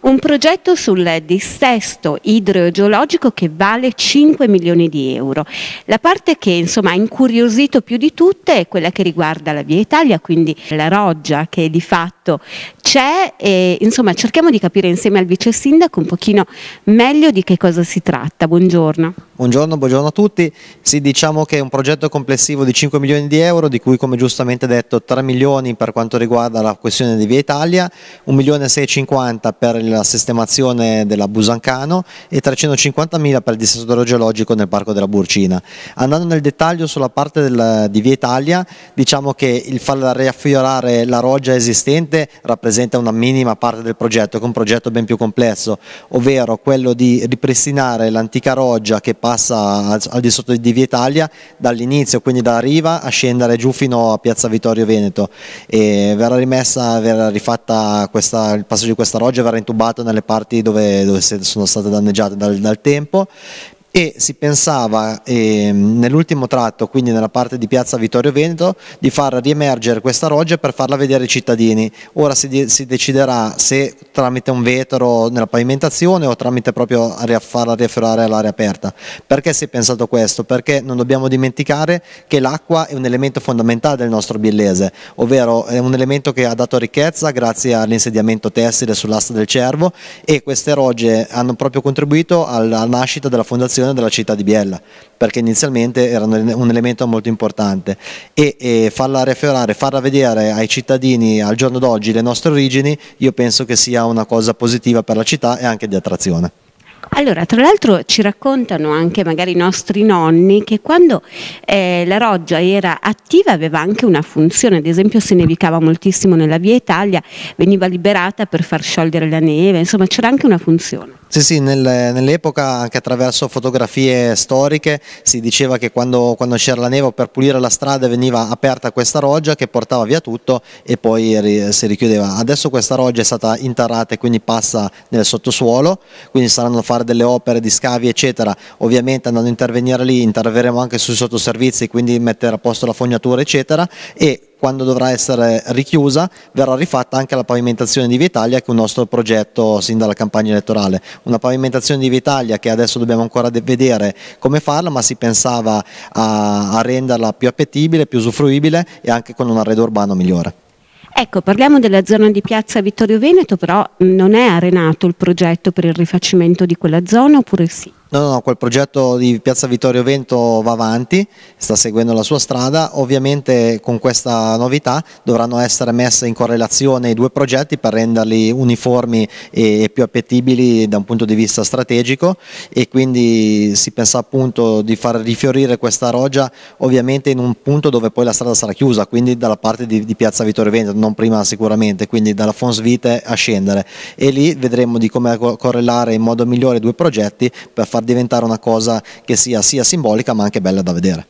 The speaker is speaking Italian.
un progetto sul dissesto idrogeologico che vale 5 milioni di euro. La parte che insomma, ha incuriosito più di tutte è quella che riguarda la Via Italia, quindi la Roggia che di fatto c'è e insomma cerchiamo di capire insieme al vice sindaco un pochino meglio di che cosa si tratta. Buongiorno. Buongiorno, buongiorno a tutti. Sì, diciamo che è un progetto complessivo di 5 milioni di euro, di cui come giustamente detto 3 milioni per quanto riguarda la questione di Via Italia, 1 milione e 650 per la sistemazione della Busancano e 350 mila per il dissesto idrogeologico nel parco della Burcina. Andando nel dettaglio sulla parte del, di Via Italia, diciamo che il far riaffiorare la roggia esistente rappresenta rappresenta una minima parte del progetto, che è un progetto ben più complesso, ovvero quello di ripristinare l'antica roggia che passa al di sotto di Via Italia dall'inizio, quindi dalla riva a scendere giù fino a Piazza Vittorio Veneto e verrà rimessa, verrà rifatta questa, il passaggio di questa roggia verrà intubato nelle parti dove, dove sono state danneggiate dal, dal tempo e si pensava eh, nell'ultimo tratto, quindi nella parte di piazza Vittorio Veneto, di far riemergere questa roggia per farla vedere ai cittadini. Ora si, si deciderà se tramite un vetro nella pavimentazione o tramite proprio a farla riaffiorare all'aria aperta. Perché si è pensato questo? Perché non dobbiamo dimenticare che l'acqua è un elemento fondamentale del nostro biellese, ovvero è un elemento che ha dato ricchezza grazie all'insediamento tessile sull'asta del cervo e queste rogge hanno proprio contribuito alla nascita della fondazione gestione della città di Biella, perché inizialmente era un elemento molto importante e, e farla referare, farla vedere ai cittadini al giorno d'oggi le nostre origini, io penso che sia una cosa positiva per la città e anche di attrazione. Allora, tra l'altro ci raccontano anche magari i nostri nonni che quando eh, la Roggia era attiva aveva anche una funzione, ad esempio se nevicava moltissimo nella via Italia veniva liberata per far sciogliere la neve, insomma c'era anche una funzione. Sì, sì, nel, nell'epoca anche attraverso fotografie storiche si diceva che quando, quando c'era la neve per pulire la strada veniva aperta questa roggia che portava via tutto e poi ri, si richiudeva. Adesso questa roggia è stata interrata e quindi passa nel sottosuolo, quindi saranno a fare delle opere di scavi eccetera. Ovviamente andando a intervenire lì interverremo anche sui sottoservizi, quindi mettere a posto la fognatura eccetera e quando dovrà essere richiusa verrà rifatta anche la pavimentazione di Via Italia che è un nostro progetto sin dalla campagna elettorale. Una pavimentazione di Via Italia che adesso dobbiamo ancora vedere come farla ma si pensava a, a renderla più appetibile, più usufruibile e anche con un arredo urbano migliore. Ecco, parliamo della zona di Piazza Vittorio Veneto, però non è arenato il progetto per il rifacimento di quella zona oppure sì? No, no, quel progetto di Piazza Vittorio Vento va avanti, sta seguendo la sua strada, ovviamente con questa novità dovranno essere messe in correlazione i due progetti per renderli uniformi e più appetibili da un punto di vista strategico e quindi si pensa appunto di far rifiorire questa roggia ovviamente in un punto dove poi la strada sarà chiusa, quindi dalla parte di, di Piazza Vittorio Vento, non prima sicuramente, quindi dalla Fonsvite a scendere e lì vedremo di come correlare in modo migliore i due progetti per far diventare una cosa che sia sia simbolica ma anche bella da vedere.